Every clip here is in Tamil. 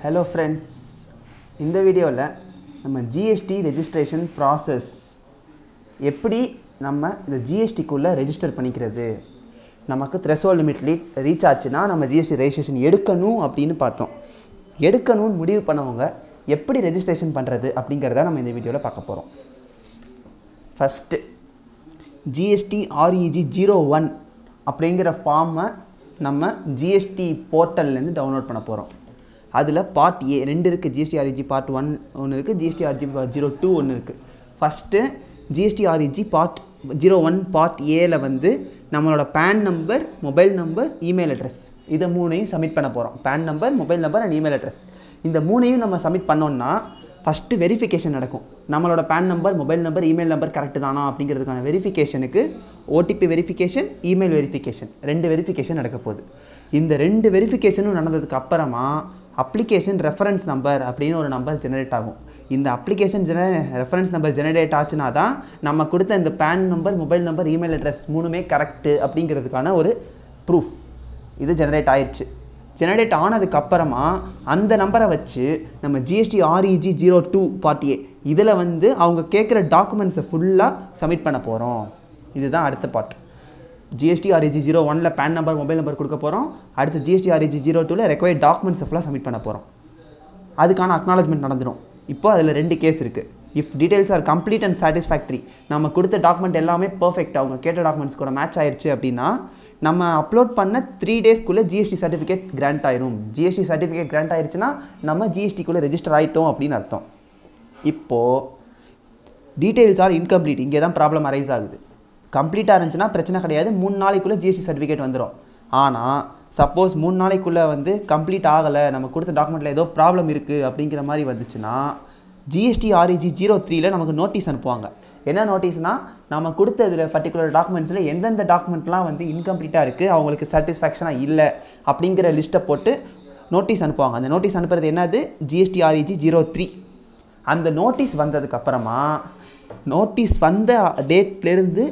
ஹலோ ஃப்ரெண்ட்ஸ் இந்த வீடியோவில் நம்ம ஜிஎஸ்டி ரெஜிஸ்ட்ரேஷன் ப்ராசஸ் எப்படி நம்ம இந்த ஜிஎஸ்டிக்குள்ளே ரெஜிஸ்டர் பண்ணிக்கிறது நமக்கு த்ரெஷோல் லிமிட்லி ரீச் ஆச்சுன்னா நம்ம ஜிஎஸ்டி ரெஜிஸ்ட்ரேஷன் எடுக்கணும் அப்படின்னு பார்த்தோம் எடுக்கணும்னு முடிவு பண்ணவங்க எப்படி ரெஜிஸ்ட்ரேஷன் பண்ணுறது அப்படிங்கிறத நம்ம இந்த வீடியோவில் பார்க்க போகிறோம் first GST REG zero one அப்படிங்கிற ஃபார்மை நம்ம ஜிஎஸ்டி போர்ட்டல்லேருந்து டவுன்லோட் பண்ண போகிறோம் அதில் பார்ட் ஏ ரெண்டு இருக்குது ஜிஎஸ்டிஆர்இஜி பார்ட் ஒன் ஒன்று இருக்குது ஜிஎஸ்டிஆர்ஜி ஜீரோ டூ ஒன்று இருக்குது first GST REG part zero one part ஏல வந்து நம்மளோட PAN number mobile number email address இதை மூணையும் சப்மிட் பண்ண போகிறோம் PAN number mobile number and email address இந்த மூணையும் நம்ம சப்மிட் பண்ணோன்னா ஃபஸ்ட்டு வெரிஃபிகேஷன் நடக்கும் நம்மளோட PAN number mobile number email number correct தானா அப்படிங்கிறதுக்கான வெரிஃபிகேஷனுக்கு ஓடிபி வெரிஃபிகேஷன் இமெயில் வெரிஃபிகேஷன் ரெண்டு வெரிஃபிகேஷன் நடக்க போகுது இந்த ரெண்டு வெரிஃபிகேஷனும் நடந்ததுக்கு அப்புறமா அப்ளிகேஷன் ரெஃபரன்ஸ் நம்பர் அப்படின்னு ஒரு நம்பர் ஜெனரேட் ஆகும் இந்த அப்ளிகேஷன் ஜென ரெஃபரன்ஸ் நம்பர் ஜெனரேட் ஆச்சுன்னா தான் நம்ம கொடுத்த இந்த PAN number mobile number email address மூணுமே கரெக்டு அப்படிங்கிறதுக்கான ஒரு ப்ரூஃப் இது ஜெனரேட் ஆயிடுச்சு ஜெனரேட் ஆனதுக்கப்புறமா அந்த நம்பரை வச்சு நம்ம ஜிஎஸ்டி ஆர்இஜி ஜீரோ டூ பார்ட்டியே இதில் வந்து அவங்க கேட்குற டாக்குமெண்ட்ஸை ஃபுல்லாக சப்மிட் பண்ண போகிறோம் இதுதான் அடுத்த பாட்டு ஜிஎஸ்டி ஆர்ஏஜி ஜீரோ ஒனில் பேன் நம்பர் மொபைல் நம்பர் கொடுக்க போகிறோம் அடுத்து ஜிஎஸ்டி ஆர்ஏஜி ஜீரோ டூவில் ரெக்வயர்ட் டாக்குமெண்ட்ஸ் ஃபுல்லாக சப்மிட் பண்ண போகிறோம் அதுக்கான அக்னாலஜ்மெண்ட் நடந்துடும் இப்போ அதில் ரெண்டு கேஸ் இருக்குது if details are complete and satisfactory நம்ம கொடுத்த டாக்குமெண்ட் எல்லாமே பர்ஃபெக்ட் அவங்க கேட்ட டாக்குமெண்ட்ஸ் கூட மேட்ச் ஆயிடுச்சு அப்படின்னா நம்ம அப்லோட் பண்ண த்ரீ டேஸ்க்குள்ளே ஜிஎஸ்டி சர்டிஃபிகேட் கிராண்ட் ஆயிரும் ஜிஎஸ்டி சர்டிஃபிகேட் கிராண்ட் ஆயிடுச்சுன்னா நம்ம ஜிஎஸ்டிக்குள்ளே ரெஜிஸ்டர் ஆகிட்டோம் அப்படின்னு அர்த்தம் இப்போது டீட்டெயில்ஸ் ஆர் இன்கம்ப்ளீட் இங்கே தான் ப்ராப்ளம் அரைஸ் ஆகுது கம்ப்ளீட்டாக இருந்துச்சுன்னா பிரச்சனை கிடையாது மூணு நாளைக்குள்ளே ஜிஎஸ்டி சர்டிஃபிகேட் வந்துடும் ஆனால் சப்போஸ் மூணு நாளைக்குள்ளே வந்து கம்ப்ளீட் ஆகலை நம்ம கொடுத்த டாக்குமெண்ட்டில் ஏதோ ப்ராப்ளம் இருக்குது அப்படிங்கிற மாதிரி வந்துச்சுன்னா ஜிஎஸ்டி ஆர்இஜி ஜீரோ த்ரீயில் நமக்கு நோட்டீஸ் அனுப்புவாங்க என்ன நோட்டீஸ்னால் நம்ம கொடுத்த இதில் பர்டிகுலர் டாக்குமெண்ட்ஸில் எந்தெந்த டாக்குமெண்ட்லாம் வந்து இன்கம்ப்ளீட்டாக இருக்குது அவங்களுக்கு சாட்டிஸ்ஃபேக்ஷனாக இல்லை அப்படிங்கிற லிஸ்ட்டை போட்டு நோட்டீஸ் அனுப்புவாங்க அந்த நோட்டீஸ் அனுப்புறது என்னது ஜிஎஸ்டி ஆர்இஜி ஜீரோ த்ரீ அந்த நோட்டீஸ் வந்ததுக்கப்புறமா நோட்டீஸ் வந்த டேட்லேருந்து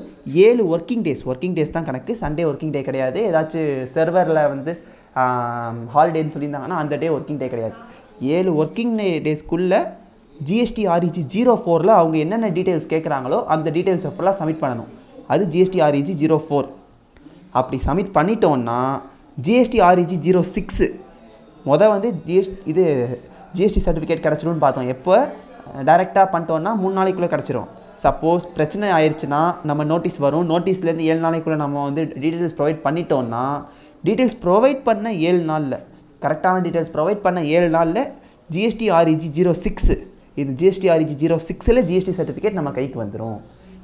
ஏழு ஒர்க்கிங் டேஸ் ஒர்க்கிங் டேஸ் தான் கணக்கு சண்டே ஒர்க்கிங் டே கிடையாது ஏதாச்சும் சர்வரில் வந்து ஹாலிடேன்னு சொல்லியிருந்தாங்கன்னா அந்த டே ஒர்க்கிங் டே கிடையாது ஏழு ஒர்க்கிங் டேஸ்க்குள்ளே ஜிஎஸ்டி ஆர்இஜி ஜீரோ ஃபோரில் அவங்க என்னென்ன டீட்டெயில்ஸ் கேட்குறாங்களோ அந்த டீட்டெயில்ஸை ஃபுல்லாக சப்மிட் பண்ணணும் அது ஜிஎஸ்டி ஆர்இஜி ஜீரோ ஃபோர் அப்படி சப்மிட் பண்ணிட்டோன்னா ஜிஎஸ்டி ஆர்இஜி ஜீரோ சிக்ஸு மொதல் வந்து ஜிஎஸ் இது ஜிஎஸ்டி சர்டிஃபிகேட் கிடச்சிரும்னு பார்த்தோம் எப்போ டைரெக்டாக பண்ணிட்டோன்னா மூணு நாளைக்குள்ளே கிடச்சிரும் சப்போஸ் பிரச்சனை ஆயிடுச்சுன்னா நம்ம நோட்டீஸ் வரும் நோட்டீஸ்லேருந்து ஏழு நாளைக்குள்ளே நம்ம வந்து டீட்டெயில்ஸ் ப்ரொவைட் பண்ணிட்டோம்னா டீட்டெயில்ஸ் ப்ரொவைட் பண்ண ஏழு நாளில் கரெக்டான டீட்டெயில்ஸ் ப்ரொவைட் பண்ண ஏழு நாளில் ஜிஎஸ்டி ஆர்இஜி ஜீரோ சிக்ஸு இது ஜிஎஸ்டி ஆர்இஜி ஜீரோ சிக்ஸில் ஜிஎஸ்டி சர்டிஃபிகேட் நம்ம கைக்கு வந்துடும்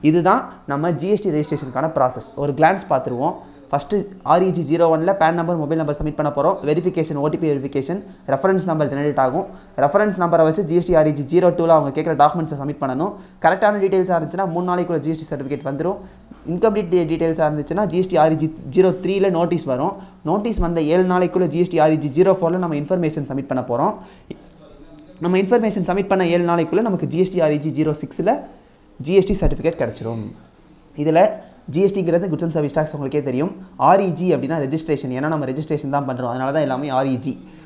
இதுதான் நம்ம ஜிஎஸ்டி ரெஜிஸ்ட்ரேஷனுக்கான ப்ராசஸ் ஒரு கிளான்ஸ் பார்த்துருவோம் ஃபஸ்ட்டு ஆர்இஜி ஜீரோ ஒனில் PAN number mobile number submit பண்ண போகிறோம் verification OTP verification reference number generate ஆகும் ரெஃபரன்ஸ் நம்பரை வச்சு ஜிஎஸ்டி ஆர்இஜி ஜீரோ டூவில் அவங்க கேட்குற டாக்குமெண்ட்ஸை சப்மிட் பண்ணணும் கரெக்டான டீட்டெயில்ஸாக இருந்துச்சுன்னா மூணு நாளைக்குள்ள ஜிஎஸ்டி சர்டிஃபிகேட் வந்துடும் இன்கம்ப்ளீட் டீட்டெயில்ஸாக இருந்துச்சுன்னா ஜிஎஸ்டி ஆர்இஜி ஜீரோ த்ரீல நோட்டீஸ் வரும் நோட்டீஸ் வந்த ஏழு நாளைக்குள்ளே ஜிஎஸ்டி ஆர்இஜி ஜீரோ ஃபோரில் e நம்ம இன்ஃபர்மேஷன் சப்மிட் பண்ண போகிறோம் நம்ம இன்ஃபர்மேஷன் சப்மிட் பண்ண ஏழு நாளைக்குள்ளே நமக்கு ஜிஎஸ்டி ஆர்இஜி ஜீரோ சிக்ஸில் ஜிஎஸ்டி சர்டிஃபிகேட் கிடச்சிரும் இதில் ஜிஎஸ்டிங்கிறது குட்ஸ் அண்ட் சர்வீஸ் டாக்ஸ் உங்களுக்கே தெரியும் ஆர்இஜி e அப்படின்னா ரெஜிஸ்ட்ரேஷன் ஏன்னா நம்ம ரெஜிஸ்ட்ரேஷன் தான் பண்ணுறோம் அதனால தான் எல்லாமே ஆர்இஜி e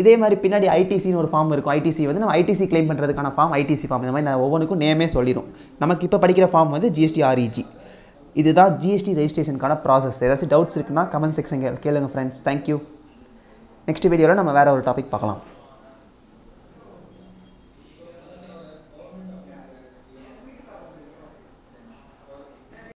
இதே மாதிரி பின்னாடி ஐடிசின்னு ஒரு ஃபார்ம் இருக்கும் ஐடிசி வந்து நம்ம ஐடிசி கிளைம் பண்ணுறதுக்கான ஃபார்ம் ஐடிசி ஃபார்ம் இந்த மாதிரி நான் ஒவ்வொன்றுக்கும் நேமே சொல்லிடும் நமக்கு இப்போ படிக்கிற ஃபார்ம் வந்து ஜிஎஸ்டி ஆர்இஜி e இதுதான் ஜிஎஸ்டி ரெஜிஸ்ட்ரேஷனுக்கான ப்ராசஸ் ஏதாச்சும் டவுட்ஸ் இருக்குன்னா கமெண்ட் செக்ஷன் கேளுங்க ஃப்ரெண்ட்ஸ் தேங்க்யூ நெக்ஸ்ட் வீடியோவில் நம்ம வேறு ஒரு டாபிக் பார்க்கலாம்